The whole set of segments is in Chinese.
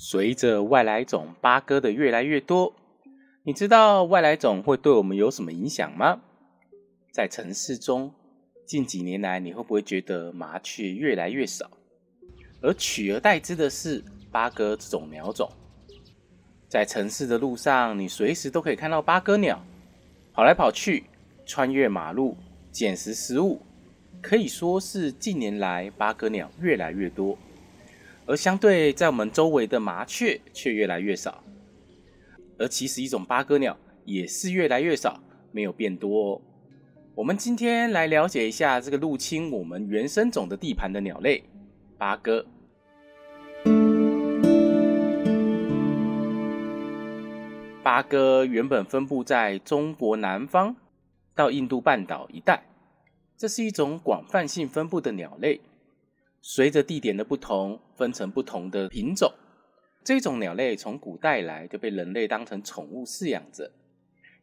随着外来种八哥的越来越多，你知道外来种会对我们有什么影响吗？在城市中，近几年来，你会不会觉得麻雀越来越少，而取而代之的是八哥这种鸟种？在城市的路上，你随时都可以看到八哥鸟跑来跑去，穿越马路，捡食食物，可以说是近年来八哥鸟越来越多。而相对在我们周围的麻雀却越来越少，而其实一种八哥鸟也是越来越少，没有变多。哦。我们今天来了解一下这个入侵我们原生种的地盘的鸟类——八哥。八哥原本分布在中国南方到印度半岛一带，这是一种广泛性分布的鸟类。随着地点的不同，分成不同的品种。这种鸟类从古代来就被人类当成宠物饲养着，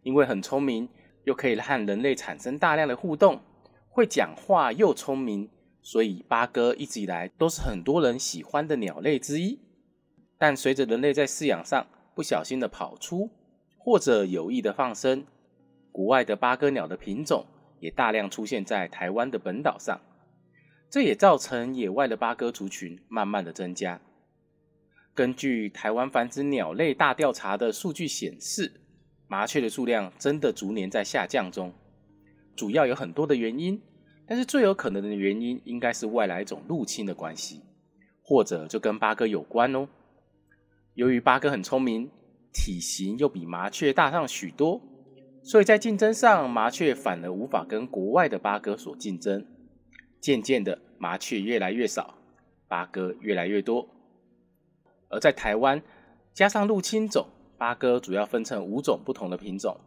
因为很聪明，又可以和人类产生大量的互动，会讲话又聪明，所以八哥一直以来都是很多人喜欢的鸟类之一。但随着人类在饲养上不小心的跑出，或者有意的放生，国外的八哥鸟的品种也大量出现在台湾的本岛上。这也造成野外的八哥族群慢慢的增加。根据台湾繁殖鸟类大调查的数据显示，麻雀的数量真的逐年在下降中。主要有很多的原因，但是最有可能的原因应该是外来种入侵的关系，或者就跟八哥有关哦。由于八哥很聪明，体型又比麻雀大上许多，所以在竞争上，麻雀反而无法跟国外的八哥所竞争。渐渐的，麻雀越来越少，八哥越来越多。而在台湾，加上入侵种，八哥主要分成五种不同的品种。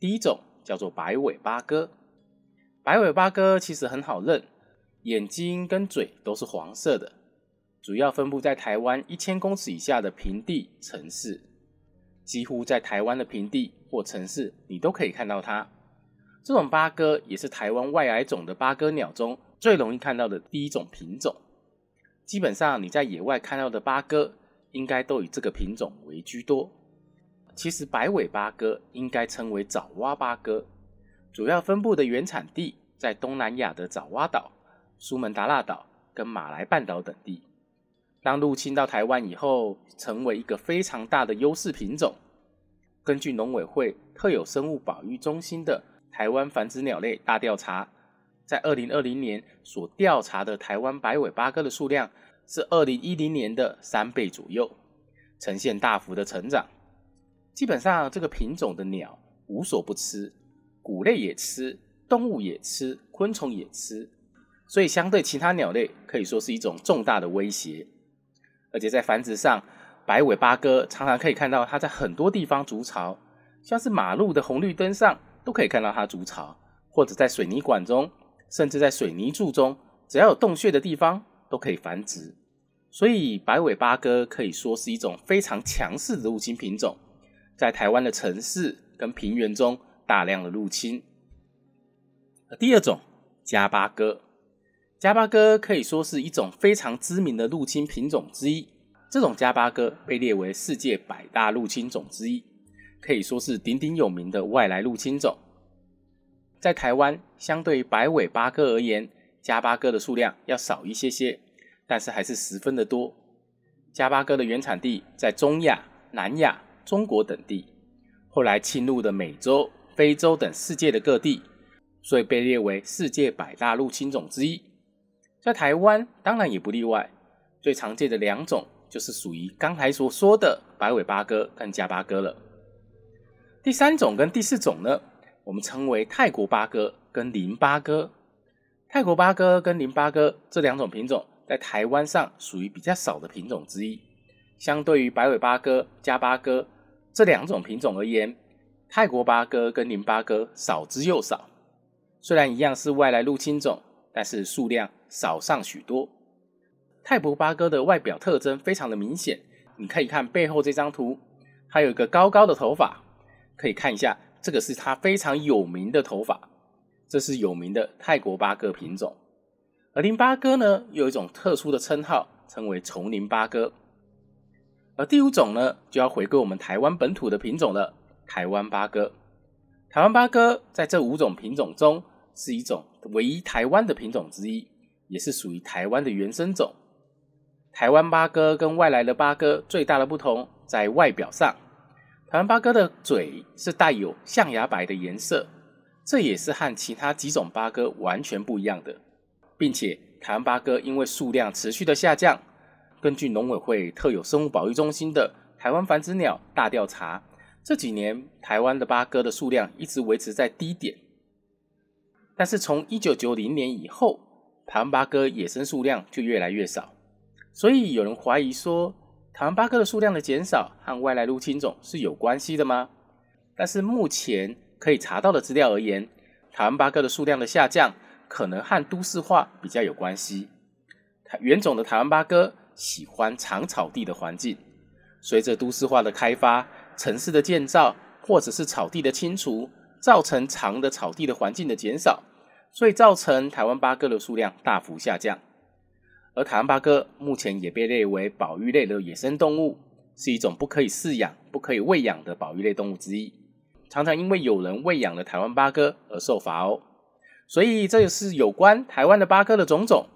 第一种叫做白尾八哥，白尾八哥其实很好认，眼睛跟嘴都是黄色的，主要分布在台湾一千公尺以下的平地城市，几乎在台湾的平地或城市你都可以看到它。这种八哥也是台湾外来种的八哥鸟中。最容易看到的第一种品种，基本上你在野外看到的八哥，应该都以这个品种为居多。其实白尾八哥应该称为爪哇八哥，主要分布的原产地在东南亚的爪哇岛、苏门答腊岛跟马来半岛等地。当入侵到台湾以后，成为一个非常大的优势品种。根据农委会特有生物保育中心的台湾繁殖鸟类大调查。在二零二零年所调查的台湾白尾八哥的数量是二零一零年的三倍左右，呈现大幅的成长。基本上，这个品种的鸟无所不吃，谷类也吃，动物也吃，昆虫也吃，所以相对其他鸟类可以说是一种重大的威胁。而且在繁殖上，白尾八哥常常可以看到它在很多地方筑巢，像是马路的红绿灯上都可以看到它筑巢，或者在水泥管中。甚至在水泥柱中，只要有洞穴的地方都可以繁殖，所以白尾八哥可以说是一种非常强势的入侵品种，在台湾的城市跟平原中大量的入侵。第二种加八哥，加八哥可以说是一种非常知名的入侵品种之一，这种加八哥被列为世界百大入侵种之一，可以说是鼎鼎有名的外来入侵种。在台湾，相对白尾八哥而言，加八哥的数量要少一些些，但是还是十分的多。加八哥的原产地在中亚、南亚、中国等地，后来侵入的美洲、非洲等世界的各地，所以被列为世界百大入侵种之一。在台湾当然也不例外。最常见的两种就是属于刚才所说的白尾八哥跟加八哥了。第三种跟第四种呢？我们称为泰国八哥跟林八哥，泰国八哥跟林八哥这两种品种在台湾上属于比较少的品种之一。相对于白尾八哥、加八哥这两种品种而言，泰国八哥跟林八哥少之又少。虽然一样是外来入侵种，但是数量少上许多。泰国八哥的外表特征非常的明显，你看一看背后这张图，它有一个高高的头发，可以看一下。这个是它非常有名的头发，这是有名的泰国八哥品种。而林八哥呢，有一种特殊的称号，称为丛林八哥。而第五种呢，就要回归我们台湾本土的品种了——台湾八哥。台湾八哥在这五种品种中，是一种唯一台湾的品种之一，也是属于台湾的原生种。台湾八哥跟外来的八哥最大的不同，在外表上。台湾八哥的嘴是带有象牙白的颜色，这也是和其他几种八哥完全不一样的，并且台湾八哥因为数量持续的下降，根据农委会特有生物保育中心的台湾繁殖鸟大调查，这几年台湾的八哥的数量一直维持在低点，但是从一九九零年以后，台湾八哥野生数量就越来越少，所以有人怀疑说。台湾八哥的数量的减少和外来入侵种是有关系的吗？但是目前可以查到的资料而言，台湾八哥的数量的下降可能和都市化比较有关系。原种的台湾八哥喜欢长草地的环境，随着都市化的开发、城市的建造或者是草地的清除，造成长的草地的环境的减少，所以造成台湾八哥的数量大幅下降。而台湾八哥目前也被列为保育类的野生动物，是一种不可以饲养、不可以喂养的保育类动物之一，常常因为有人喂养了台湾八哥而受罚哦。所以，这就是有关台湾的八哥的种种。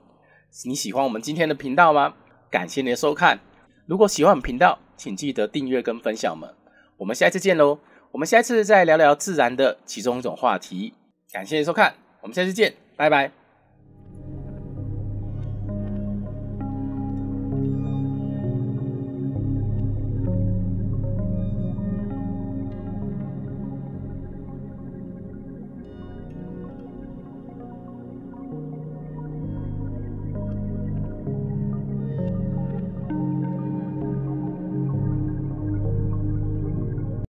你喜欢我们今天的频道吗？感谢您的收看。如果喜欢我们频道，请记得订阅跟分享们。我们下次见喽！我们下次再聊聊自然的其中一种话题。感谢您收看，我们下次见，拜拜。